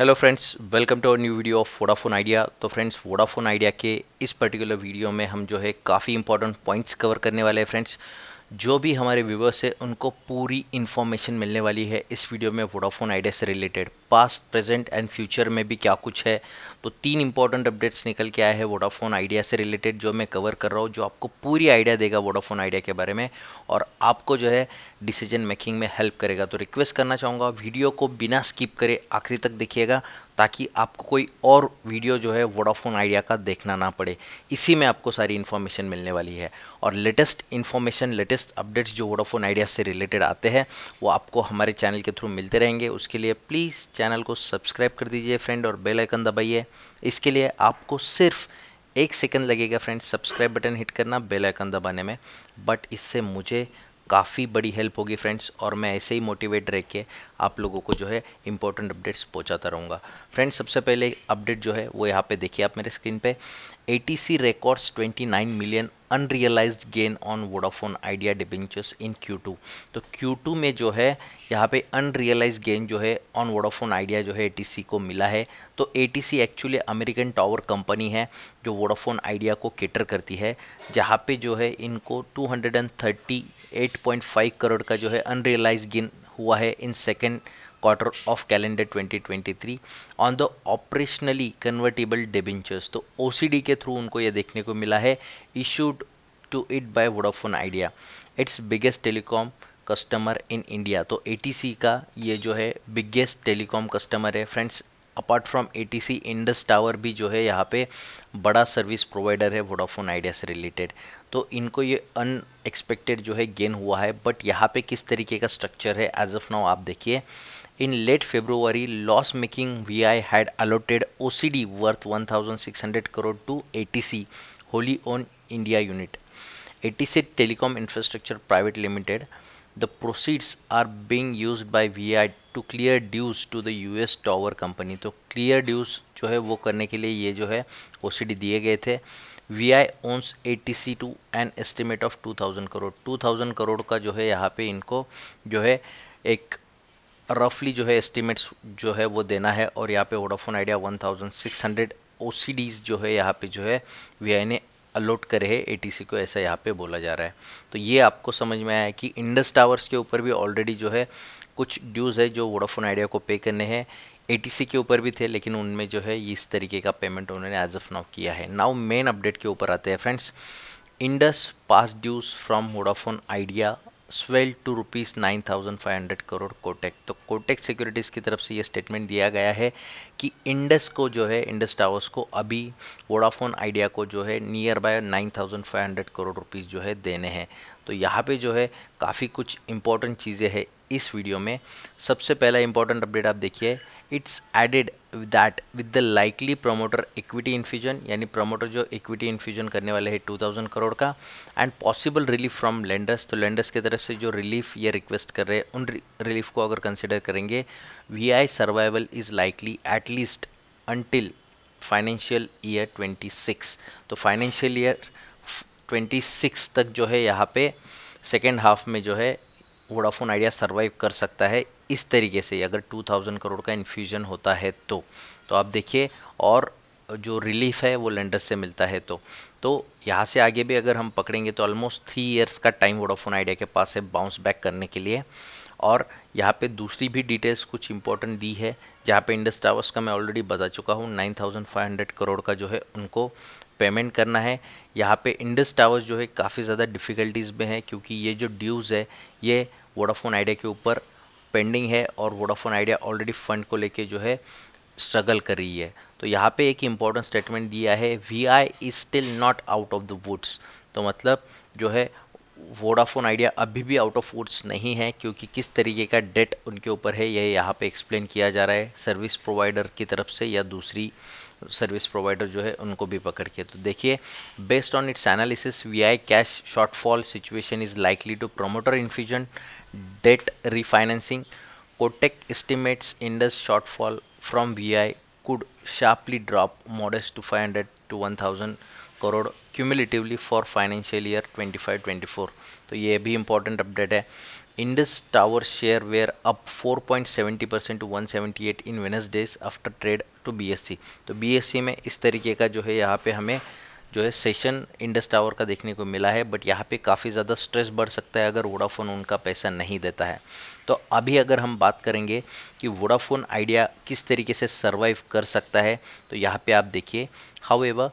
Hello friends welcome to our new video of Vodafone Idea तो friends Vodafone Idea के इस particular video में हम जो है काफ़ी इंपॉर्टेंट पॉइंट्स कवर करने वाले हैं फ्रेंड्स जो भी हमारे व्यूवर्स है उनको पूरी इन्फॉर्मेशन मिलने वाली है इस वीडियो में वोडाफोन आइडिया से related past present and future में भी क्या कुछ है तो तीन इंपॉर्टेंट अपडेट्स निकल के आए हैं वोडाफोन आइडिया से रिलेटेड जो मैं कवर कर रहा हूँ जो आपको पूरी आइडिया देगा वोडाफोन आइडिया के बारे में और आपको जो है डिसीजन मेकिंग में हेल्प करेगा तो रिक्वेस्ट करना चाहूँगा वीडियो को बिना स्किप करे आखिरी तक देखिएगा ताकि आपको कोई और वीडियो जो है वोडाफोन आइडिया का देखना ना पड़े इसी में आपको सारी इन्फॉर्मेशन मिलने वाली है और लेटेस्ट इन्फॉर्मेशन लेटेस्ट अपडेट्स जो वोडाफोन आइडिया से रिलेटेड आते हैं वो आपको हमारे चैनल के थ्रू मिलते रहेंगे उसके लिए प्लीज़ चैनल को सब्सक्राइब कर दीजिए फ्रेंड और बेल आइकन दबाइए इसके लिए आपको सिर्फ एक सेकेंड लगेगा फ्रेंड सब्सक्राइब बटन हिट करना बेल आइकन दबाने में बट इससे मुझे काफ़ी बड़ी हेल्प होगी फ्रेंड्स और मैं ऐसे ही मोटिवेट रह के आप लोगों को जो है इंपॉर्टेंट अपडेट्स पहुंचाता रहूँगा फ्रेंड्स सबसे पहले अपडेट जो है वो यहाँ पे देखिए आप मेरे स्क्रीन पे A T C records twenty nine million unrealised gain on Vodafone Idea debentures in Q2 तो Q2 में जो है यहाँ पे अनरियलाइज गेन जो है ऑन वोडाफोन आइडिया जो है ATC को मिला है तो C actually American tower company है जो वोडाफोन आइडिया को केटर करती है जहाँ पे जो है इनको 238.5 करोड़ का जो है अनरियलाइज गेन हुआ है in second quarter of calendar 2023 on the operationally convertible debentures तो ओ के थ्रू उनको ये देखने को मिला है issued to it by Vodafone Idea its biggest telecom customer in India तो ए का ये जो है बिगेस्ट टेलीकॉम कस्टमर है friends apart from A T C Indus tower भी जो है यहाँ पे बड़ा सर्विस प्रोवाइडर है वोडाफोन आइडिया से रिलेटेड तो इनको ये अनएक्सपेक्टेड जो है गेन हुआ है बट यहाँ पे किस तरीके का स्ट्रक्चर है एज ऑफ नाउ आप देखिए In late February, loss-making VI had allotted OCD worth 1,600 crore to ATC, wholly owned India unit. ATC Telecom Infrastructure Private Limited. The proceeds are being used by VI to clear dues to the US tower company तो clear dues जो है वो करने के लिए ये जो है ओ दिए गए थे V I owns A T C to an estimate of two thousand crore two thousand crore का जो है यहाँ पे इनको जो है एक रफली जो है एस्टिमेट्स जो है वो देना है और यहाँ पे वोडाफोन आइडिया 1600 ओसीडीज जो है यहाँ पे जो है वी ने अलॉट करे है एटीसी को ऐसा यहाँ पे बोला जा रहा है तो ये आपको समझ में आया कि इंडस टावर्स के ऊपर भी ऑलरेडी जो है कुछ ड्यूज़ है जो वोडाफोन आइडिया को पे करने हैं एटीसी के ऊपर भी थे लेकिन उनमें जो है इस तरीके का पेमेंट उन्होंने एज ऑफ नाउ किया है नाउ मेन अपडेट के ऊपर आते हैं friends Indus pass dues from Vodafone Idea swell to rupees nine thousand five hundred crore Kotak तो कोटेक सिक्योरिटीज़ की तरफ से यह स्टेटमेंट दिया गया है कि इंडस को जो है इंडस टावर्स को अभी वोडाफोन आइडिया को जो है near by nine thousand five hundred crore rupees जो है देने हैं तो यहाँ पे जो है काफ़ी कुछ इंपॉर्टेंट चीज़ें हैं इस वीडियो में सबसे पहला इंपॉर्टेंट अपडेट आप देखिए it's added that with the likely promoter equity infusion यानी प्रोमोटर जो इक्विटी इन्फ्यूजन करने वाले हैं टू थाउजेंड करोड़ का and possible relief from lenders तो लेंडर्स की तरफ से जो रिलीफ ये रिक्वेस्ट कर रहे हैं उन रिलीफ को अगर कंसिडर करेंगे V I survival is likely at least until financial year twenty six तो फाइनेंशियल ईयर ट्वेंटी सिक्स तक जो है यहाँ पे सेकेंड हाफ में जो है वोडाफोन आइडिया सर्वाइव कर सकता है इस तरीके से अगर 2000 करोड़ का इन्फ्यूजन होता है तो तो आप देखिए और जो रिलीफ है वो लेंडर्स से मिलता है तो तो यहाँ से आगे भी अगर हम पकड़ेंगे तो ऑलमोस्ट थ्री ईयर्स का टाइम वोडाफोन आइडिया के पास है बाउंस बैक करने के लिए और यहाँ पे दूसरी भी डिटेल्स कुछ इंपॉर्टेंट दी है जहाँ पे इंडस टावर्स का मैं ऑलरेडी बता चुका हूँ 9500 करोड़ का जो है उनको पेमेंट करना है यहाँ पे इंडस टावर्स जो है काफ़ी ज़्यादा डिफ़िकल्टीज़ में है क्योंकि ये जो ड्यूज़ है ये वोडाफोन आइडिया के ऊपर पेंडिंग है और वोडाफोन आइडिया ऑलरेडी फंड को लेके जो है स्ट्रगल कर रही है तो यहाँ पे एक इंपॉर्टेंट स्टेटमेंट दिया है V I is still not out of the woods तो मतलब जो है वोडाफोन आइडिया अभी भी आउट ऑफ फोर्स नहीं है क्योंकि किस तरीके का डेट उनके ऊपर है यह यहाँ पे एक्सप्लेन किया जा रहा है सर्विस प्रोवाइडर की तरफ से या दूसरी सर्विस प्रोवाइडर जो है उनको भी पकड़ के तो देखिए based on its analysis V I cash shortfall situation is likely to promoter infusion debt refinancing Kotak Indus shortfall from V I could sharply drop sharply to five hundred to one thousand crore cumulatively for financial year 25-24 तो ये भी important update है Indus tower share were up 4.70 percent to 178 in Wednesdays after trade to BSC तो BSC में इस तरीके का जो है यहाँ पे हमें जो है सेशन इंडस टावर का देखने को मिला है बट यहाँ पे काफ़ी ज़्यादा स्ट्रेस बढ़ सकता है अगर वोडाफोन उनका पैसा नहीं देता है तो अभी अगर हम बात करेंगे कि वोडाफोन आइडिया किस तरीके से सर्वाइव कर सकता है तो यहाँ पे आप देखिए however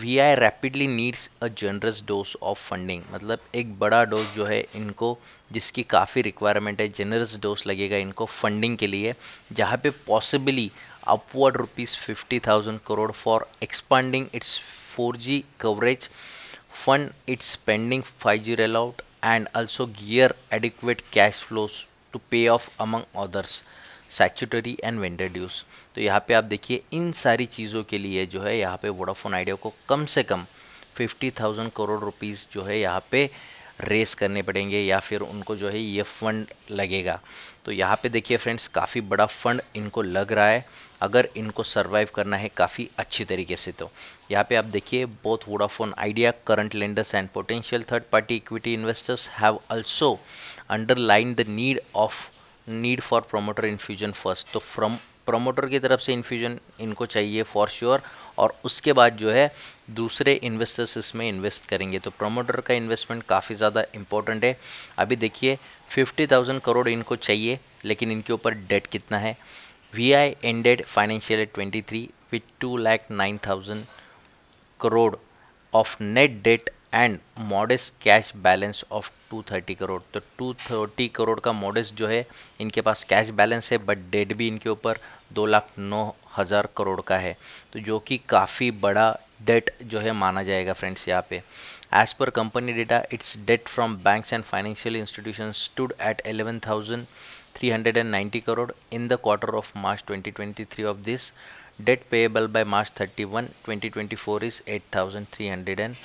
V I rapidly needs a generous dose of funding मतलब एक बड़ा डोज जो है इनको जिसकी काफ़ी रिक्वायरमेंट है जनरस डोज लगेगा इनको फंडिंग के लिए जहाँ पे possibly upward rupees fifty thousand crore for expanding its four G coverage fund fund five G rail out and also gear adequate cash flows to pay off among others statutory and vendor dues तो यहाँ पे आप देखिए इन सारी चीज़ों के लिए जो है यहाँ पे वोडाफोन आइडिया को कम से कम फिफ्टी थाउजेंड करोड़ रुपीज़ जो है यहाँ पे रेस करने पड़ेंगे या फिर उनको जो है ये फंड लगेगा तो यहाँ पे देखिए फ्रेंड्स काफ़ी बड़ा फंड इनको लग रहा है अगर इनको सर्वाइव करना है काफ़ी अच्छी तरीके से तो यहाँ पे आप देखिए both Vodafone Idea current lenders and potential third party equity investors have also underline the need of need for promoter infusion first तो फ्रॉम प्रोमोटर की तरफ से इन्फ्यूजन इनको चाहिए फॉर श्योर sure, और उसके बाद जो है दूसरे इन्वेस्टर्स इसमें इन्वेस्ट करेंगे तो प्रोमोटर का इन्वेस्टमेंट काफ़ी ज़्यादा इंपॉर्टेंट है अभी देखिए फिफ्टी थाउजेंड करोड़ इनको चाहिए लेकिन इनके ऊपर डेट कितना है V I ended financial eight twenty three with two lakh nine thousand crore of net debt and modest cash balance of 230 crore तो 230 करोड़ का मॉडेस्ट जो है इनके पास कैश बैलेंस है बट डेट भी इनके ऊपर दो लाख नौ हज़ार करोड़ का है तो जो कि काफ़ी बड़ा डेट जो है माना जाएगा फ्रेंड्स यहाँ पे as per company data its debt from banks and financial institution stood at eleven thousand three hundred and ninety crore in the quarter of March twenty twenty three of this debt payable by March thirty one twenty twenty four is eight thousand three hundred and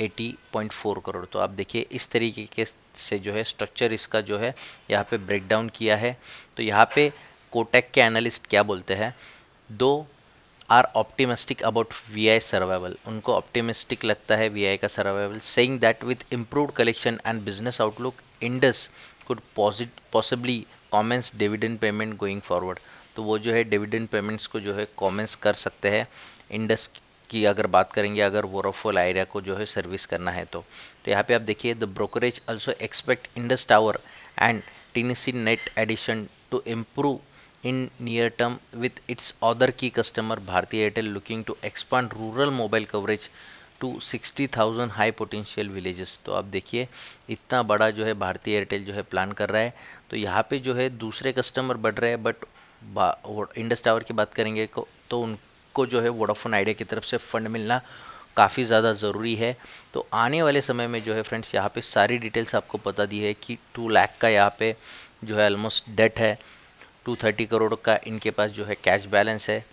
80.4 crore तो आप देखिए इस तरीके के से जो है structure इसका जो है यहाँ पे ब्रेक डाउन किया है तो यहाँ पे कोटेक के एनालिस्ट क्या बोलते हैं दो are optimistic about V I survival उनको ऑप्टिमिस्टिक लगता है वी आई का survival saying that with improve collection and business outlook Indus could possibly commence dividend payment going forward तो वो जो है डिविडेंड पेमेंट्स को जो है कॉमेंस कर सकते हैं इंडस की अगर बात करेंगे अगर वोराफोल आइडिया को जो है सर्विस करना है तो तो यहाँ पे आप देखिए the brokerage also expect Indus tower and tenancy net addition to improve in near term with its other key customer Bhartiya Airtel looking to expand rural mobile coverage to sixty thousand high potential villages तो आप देखिए इतना बड़ा जो है भारतीय Airtel जो है प्लान कर रहा है तो यहाँ पे जो है दूसरे कस्टमर बढ़ रहे हैं बट इंडस टावर की बात करेंगे तो उन आपको जो है वोडाफोन आइडिया की तरफ से फंड मिलना काफ़ी ज़्यादा ज़रूरी है तो आने वाले समय में जो है फ्रेंड्स यहाँ पे सारी डिटेल्स आपको बता दी है कि टू लाख का यहाँ पे जो है ऑलमोस्ट डेट है टू थर्टी करोड़ का इनके पास जो है कैश बैलेंस है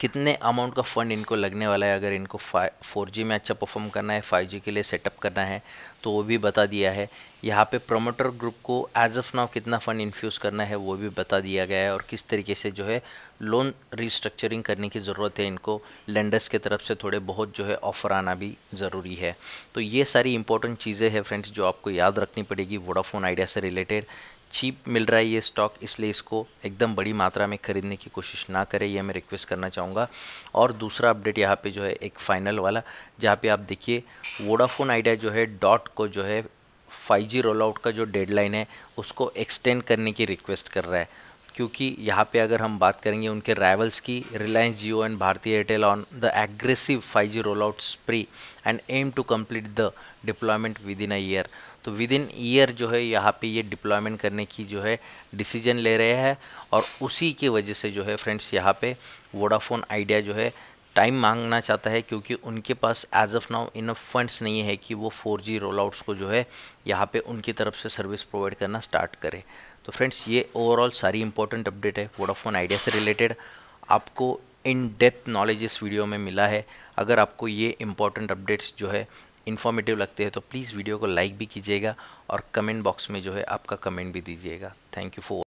कितने अमाउंट का फ़ंड इनको लगने वाला है अगर इनको फोर जी में अच्छा परफॉर्म करना है फाइव जी के लिए सेटअप करना है तो वो भी बता दिया है यहाँ पे प्रमोटर ग्रुप को एज ऑफ नाउ कितना फ़ंड इन्फ्यूज़ करना है वो भी बता दिया गया है और किस तरीके से जो है लोन रिस्ट्रक्चरिंग करने की ज़रूरत है इनको लेंडर्स की तरफ से थोड़े बहुत जो है ऑफ़र आना भी ज़रूरी है तो ये सारी इंपॉर्टेंट चीज़ें हैं फ्रेंड्स जो आपको याद रखनी पड़ेगी वोडाफोन आइडिया से रिलेटेड चीप मिल रहा है ये स्टॉक इसलिए इसको एकदम बड़ी मात्रा में खरीदने की कोशिश ना करें यह मैं रिक्वेस्ट करना चाहूँगा और दूसरा अपडेट यहाँ पे जो है एक फाइनल वाला जहाँ पे आप देखिए वोडाफोन आइडिया जो है डॉट को जो है 5G रोल आउट का जो डेडलाइन है उसको एक्सटेंड करने की रिक्वेस्ट कर रहा है क्योंकि यहाँ पे अगर हम बात करेंगे उनके राइवल्स की Reliance Jio and Bhartiya Airtel on the aggressive five G roll out spree and aim to complete the deployment within a year तो विद इन ईयर जो है यहाँ पे ये डिप्लॉयमेंट करने की जो है डिसीजन ले रहे हैं और उसी की वजह से जो है फ्रेंड्स यहाँ पे वोडाफोन आइडिया जो है टाइम मांगना चाहता है क्योंकि उनके पास as of now enough funds नहीं है कि वो फोर जी रोल आउट्स को जो है यहाँ पे उनकी तरफ से सर्विस प्रोवाइड करना स्टार्ट करें तो फ्रेंड्स ये ओवरऑल सारी इंपॉर्टेंट अपडेट है वोडाफोन आइडिया से रिलेटेड आपको इन डेप्थ नॉलेज इस वीडियो में मिला है अगर आपको ये इंपॉर्टेंट अपडेट्स जो है इन्फॉर्मेटिव लगते हैं तो प्लीज़ वीडियो को लाइक भी कीजिएगा और कमेंट बॉक्स में जो है आपका कमेंट भी दीजिएगा थैंक यू फॉर